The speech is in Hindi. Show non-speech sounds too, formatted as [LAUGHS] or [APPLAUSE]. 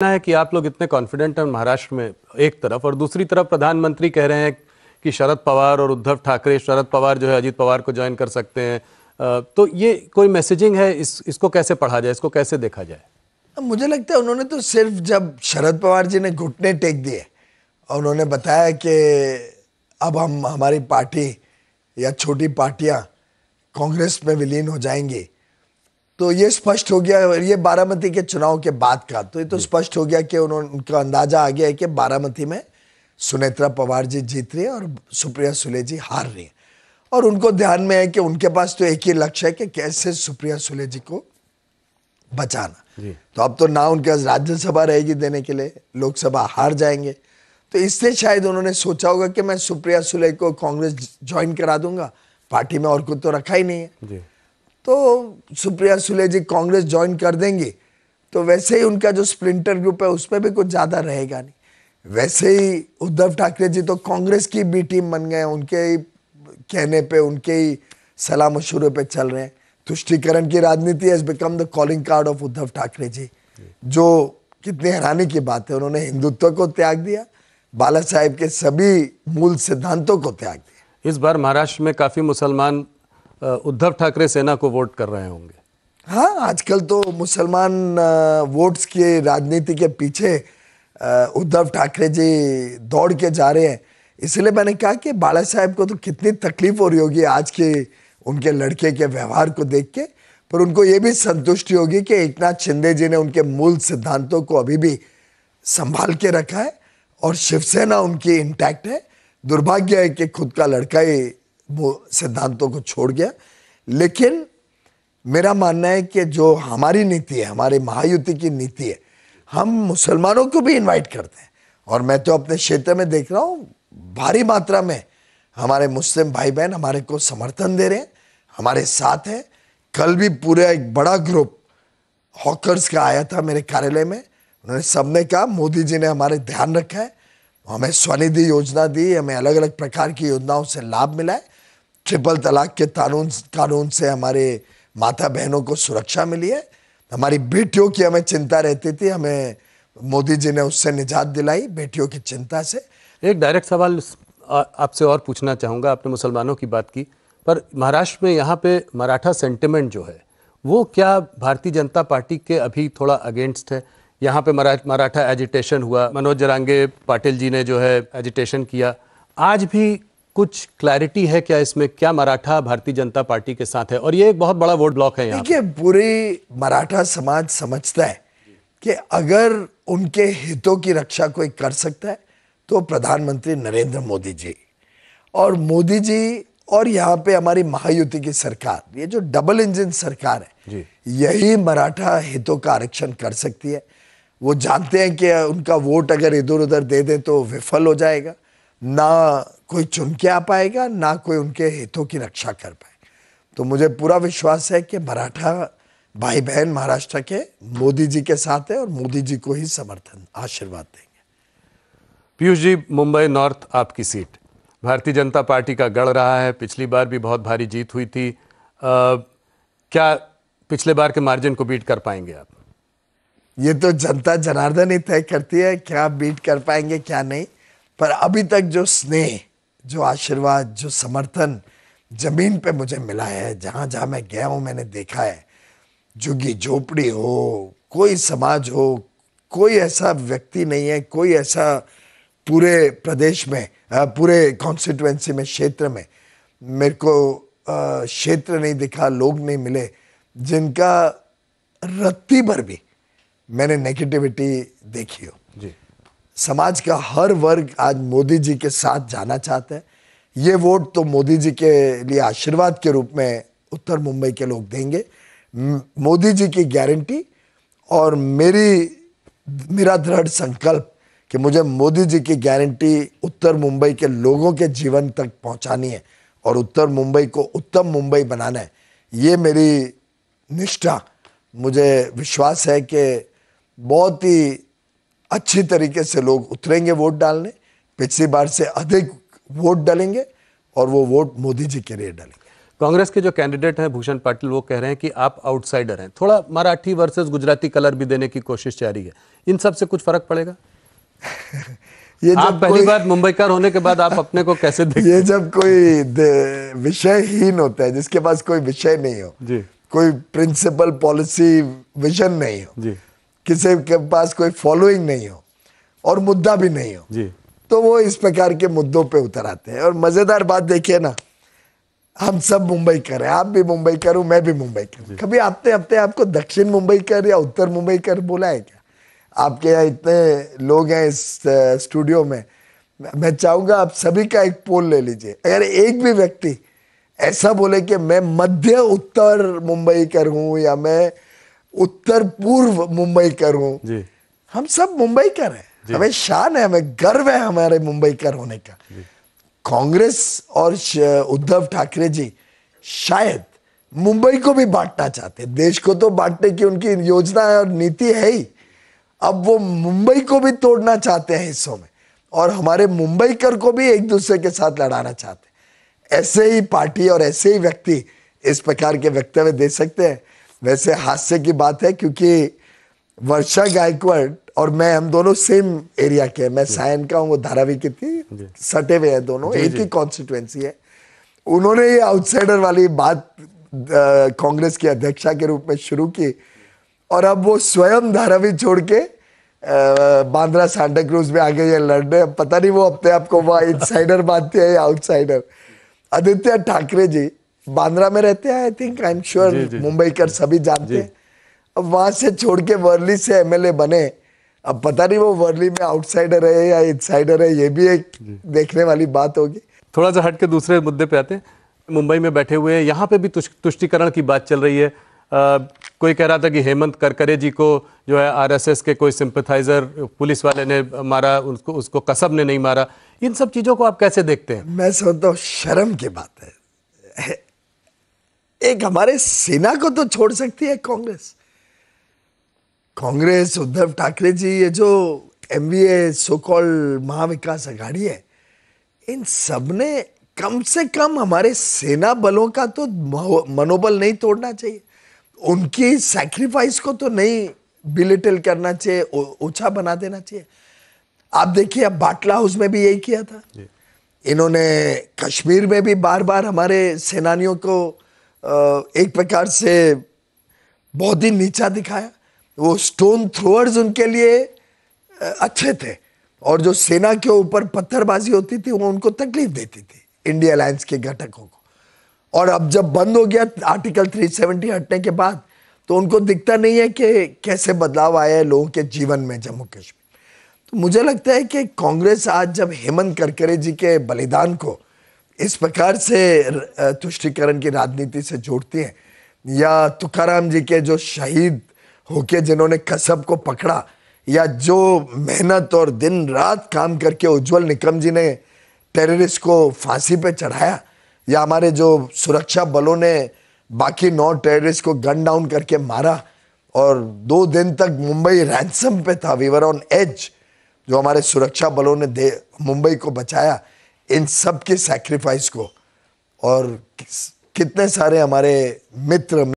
कहना है कि आप लोग इतने कॉन्फिडेंट हैं महाराष्ट्र में एक तरफ और दूसरी तरफ प्रधानमंत्री कह रहे हैं कि शरद पवार और उद्धव ठाकरे शरद पवार जो है अजीत पवार को ज्वाइन कर सकते हैं तो ये कोई मैसेजिंग है इस इसको कैसे पढ़ा जाए इसको कैसे देखा जाए मुझे लगता है उन्होंने तो सिर्फ जब शरद पवार जी ने घुटने टेक दिए और उन्होंने बताया कि अब हम हमारी पार्टी या छोटी पार्टियां कांग्रेस में विलीन हो जाएंगी तो ये स्पष्ट हो गया ये बारामती के चुनाव के बाद का तो ये तो स्पष्ट हो गया कि उन्होंने उनका अंदाजा आ गया है कि बारामती में सुनेत्रा पवार जी जीत रही है और सुप्रिया सुले जी हार रही है और उनको ध्यान में है कि उनके पास तो एक ही लक्ष्य है कि कैसे सुप्रिया सुले जी को बचाना तो अब तो ना उनके पास राज्यसभा रहेगी देने के लिए लोकसभा हार जाएंगे तो इससे शायद उन्होंने सोचा होगा कि मैं सुप्रिया सुले को कांग्रेस ज्वाइन करा दूंगा पार्टी में और कुछ तो रखा ही नहीं है तो सुप्रिया सुले जी कांग्रेस ज्वाइन कर देंगे तो वैसे ही उनका जो स्प्लिंटर ग्रुप है उस पर भी कुछ ज़्यादा रहेगा नहीं वैसे ही उद्धव ठाकरे जी तो कांग्रेस की बी टीम बन गए उनके ही कहने पे उनके ही सलाह मशूरे पे चल रहे हैं तुष्टिकरण की राजनीति has become the calling card of Uddhav Thackeray ji जो कितनी हैरानी की बात है उन्होंने हिंदुत्व को त्याग दिया बाला साहेब के सभी मूल सिद्धांतों को त्याग दिया इस बार महाराष्ट्र में काफ़ी मुसलमान उद्धव ठाकरे सेना को वोट कर रहे होंगे हाँ आजकल तो मुसलमान वोट्स के राजनीति के पीछे उद्धव ठाकरे जी दौड़ के जा रहे हैं इसलिए मैंने कहा कि बाला साहेब को तो कितनी तकलीफ हो रही होगी आज के उनके लड़के के व्यवहार को देख के पर उनको ये भी संतुष्टि होगी कि एक नाथ शिंदे जी ने उनके मूल सिद्धांतों को अभी भी संभाल के रखा है और शिवसेना उनकी इंटैक्ट है दुर्भाग्य है कि खुद का लड़का ही वो सिद्धांतों को छोड़ गया लेकिन मेरा मानना है कि जो हमारी नीति है हमारे महायुति की नीति है हम मुसलमानों को भी इनवाइट करते हैं और मैं तो अपने क्षेत्र में देख रहा हूँ भारी मात्रा में हमारे मुस्लिम भाई बहन हमारे को समर्थन दे रहे हैं हमारे साथ हैं कल भी पूरा एक बड़ा ग्रुप हॉकर्स का आया था मेरे कार्यालय में उन्होंने सबने कहा मोदी जी ने हमारे ध्यान रखा है हमें स्वनिधि योजना दी हमें अलग अलग प्रकार की योजनाओं से लाभ मिला है ट्रिपल तलाक के कानून कानून से हमारे माता बहनों को सुरक्षा मिली है हमारी बेटियों की हमें चिंता रहती थी हमें मोदी जी ने उससे निजात दिलाई बेटियों की चिंता से एक डायरेक्ट सवाल आपसे और पूछना चाहूँगा आपने मुसलमानों की बात की पर महाराष्ट्र में यहाँ पे मराठा सेंटिमेंट जो है वो क्या भारतीय जनता पार्टी के अभी थोड़ा अगेंस्ट है यहाँ पे मराठा एजिटेशन हुआ मनोज जरांगे पाटिल जी ने जो है एजिटेशन किया आज भी कुछ क्लैरिटी है क्या इसमें क्या मराठा भारतीय जनता पार्टी के साथ है और ये एक बहुत बड़ा वोट ब्लॉक है देखिए पूरे मराठा समाज समझता है कि अगर उनके हितों की रक्षा कोई कर सकता है तो प्रधानमंत्री नरेंद्र मोदी जी और मोदी जी और यहाँ पे हमारी महायुति की सरकार ये जो डबल इंजन सरकार है यही मराठा हितों का आरक्षण कर सकती है वो जानते हैं कि उनका वोट अगर इधर उधर दे दें तो विफल हो जाएगा ना कोई चुन के आ पाएगा ना कोई उनके हितों की रक्षा कर पाए तो मुझे पूरा विश्वास है कि मराठा भाई बहन महाराष्ट्र के मोदी जी के साथ है और मोदी जी को ही समर्थन आशीर्वाद देंगे पीयूष जी मुंबई नॉर्थ आपकी सीट भारतीय जनता पार्टी का गढ़ रहा है पिछली बार भी बहुत भारी जीत हुई थी आ, क्या पिछले बार के मार्जिन को बीट कर पाएंगे आप ये तो जनता जनार्दन ही तय करती है क्या बीट कर पाएंगे क्या नहीं पर अभी तक जो स्नेह जो आशीर्वाद जो समर्थन ज़मीन पे मुझे मिला है जहाँ जहाँ मैं गया हूँ मैंने देखा है झुग्गी झोपड़ी हो कोई समाज हो कोई ऐसा व्यक्ति नहीं है कोई ऐसा पूरे प्रदेश में पूरे कॉन्स्टिट्युएंसी में क्षेत्र में मेरे को क्षेत्र नहीं दिखा लोग नहीं मिले जिनका रत्ती भर भी मैंने नेगेटिविटी देखी हो जी समाज का हर वर्ग आज मोदी जी के साथ जाना चाहता है ये वोट तो मोदी जी के लिए आशीर्वाद के रूप में उत्तर मुंबई के लोग देंगे मोदी जी की गारंटी और मेरी मेरा दृढ़ संकल्प कि मुझे मोदी जी की गारंटी उत्तर मुंबई के लोगों के जीवन तक पहुंचानी है और उत्तर मुंबई को उत्तम मुंबई बनाना है ये मेरी निष्ठा मुझे विश्वास है कि बहुत ही अच्छी तरीके से लोग उतरेंगे वोट डालने पिछली बार से अधिक वोट डालेंगे और वो वोट मोदी जी के लिए डालेंगे कांग्रेस के जो कैंडिडेट हैं भूषण पाटिल वो कह रहे हैं कि आप आउटसाइडर हैं थोड़ा मराठी वर्सेस गुजराती कलर भी देने की कोशिश जारी है इन सब से कुछ फर्क पड़ेगा [LAUGHS] ये जब आप पहली बार मुंबईकर होने के बाद आप अपने को कैसे [LAUGHS] देखते ये जब कोई विषयहीन होता है जिसके पास कोई विषय नहीं हो जी कोई प्रिंसिपल पॉलिसी विजन नहीं हो जी किसी के पास कोई फॉलोइंग नहीं हो और मुद्दा भी नहीं हो जी तो वो इस प्रकार के मुद्दों पे उतर आते हैं और मज़ेदार बात देखिए ना हम सब मुंबई कर रहे हैं आप भी मुंबई करूं मैं भी मुंबई करूँ कभी आपने हफ्ते आपको दक्षिण मुंबई कर या उत्तर मुंबई कर बोला है क्या आपके यहाँ इतने लोग हैं इस स्टूडियो में मैं चाहूंगा आप सभी का एक पोल ले लीजिए अगर एक भी व्यक्ति ऐसा बोले कि मैं मध्य उत्तर मुंबई कर हूं या मैं उत्तर पूर्व मुंबई कर हूँ हम सब मुंबई कर हैं हमें शान है हमें गर्व है हमारे मुंबई कर होने का कांग्रेस और उद्धव ठाकरे जी शायद मुंबई को भी बांटना चाहते हैं देश को तो बांटने की उनकी योजना है और नीति है ही अब वो मुंबई को भी तोड़ना चाहते हैं हिस्सों में और हमारे मुंबई कर को भी एक दूसरे के साथ लड़ाना चाहते ऐसे ही पार्टी और ऐसे ही व्यक्ति इस प्रकार के वक्तव्य दे सकते हैं वैसे हास्य की बात है क्योंकि वर्षा गायकवाड़ और मैं हम दोनों सेम एरिया के हैं मैं सायन का हूँ वो धारावी के थी सटे हुए हैं दोनों एक ही कॉन्स्टिट्युएंसी है उन्होंने ये आउटसाइडर वाली बात कांग्रेस की अध्यक्षा के रूप में शुरू की और अब वो स्वयं धारावी छोड़ के बांद्रा सांता क्रूज में आगे ये लड़ रहे पता नहीं वो अपने आप को वह इनसाइडर मानते हैं या आउटसाइडर आदित्य ठाकरे जी बांद्रा में रहते हैं I think I am sure Mumbai कर सभी जानते हैं अब वहां से छोड़ के वर्ली से एमएलए बने अब पता नहीं वो वर्ली में आउटसाइडर है या इनसाइडर है ये भी एक देखने वाली बात होगी थोड़ा सा हट के दूसरे मुद्दे पे आते हैं मुंबई में बैठे हुए हैं यहाँ पे भी तुष्टिकरण की बात चल रही है आ, कोई कह रहा था कि हेमंत करकरे जी को जो है आरएसएस के कोई सिंपथाइजर पुलिस वाले ने मारा उसको उसको कसब ने नहीं मारा इन सब चीज़ों को आप कैसे देखते हैं मैं समझता हूँ शर्म की बात है एक हमारे सेना को तो छोड़ सकती है कांग्रेस कांग्रेस उद्धव ठाकरे जी ये जो M B A so called Maha Vikas Aghadi है इन सब ने कम से कम हमारे सेना बलों का तो मनोबल नहीं तोड़ना चाहिए उनकी सैक्रिफाइस को तो नहीं बिलिटल करना चाहिए ऊंचा बना देना चाहिए आप देखिए अब बाटला हाउस में भी यही किया था इन्होंने कश्मीर में भी बार बार हमारे सेनानियों को एक प्रकार से बहुत ही नीचा दिखाया वो स्टोन थ्रोअर्स उनके लिए अच्छे थे और जो सेना के ऊपर पत्थरबाजी होती थी वो उनको तकलीफ देती थी इंडिया अलायंस के घटकों को और अब जब बंद हो गया आर्टिकल 370 हटने के बाद तो उनको दिखता नहीं है कि कैसे बदलाव आया है लोगों के जीवन में जम्मू कश्मीर तो मुझे लगता है कि कांग्रेस आज जब हेमंत करकरे जी के बलिदान को इस प्रकार से तुष्टिकरण की राजनीति से जोड़ती है या तुकाराम जी के जो शहीद होके जिन्होंने कसब को पकड़ा या जो मेहनत और दिन रात काम करके उज्जवल निकम जी ने टेररिस्ट को फांसी पे चढ़ाया या हमारे जो सुरक्षा बलों ने बाकी नौ टेररिस्ट को गन डाउन करके मारा और दो दिन तक मुंबई रैंसम पे था वीवर ऑन एज जो हमारे सुरक्षा बलों ने दे मुंबई को बचाया इन सब के सैक्रिफाइस को और कितने सारे हमारे मित्र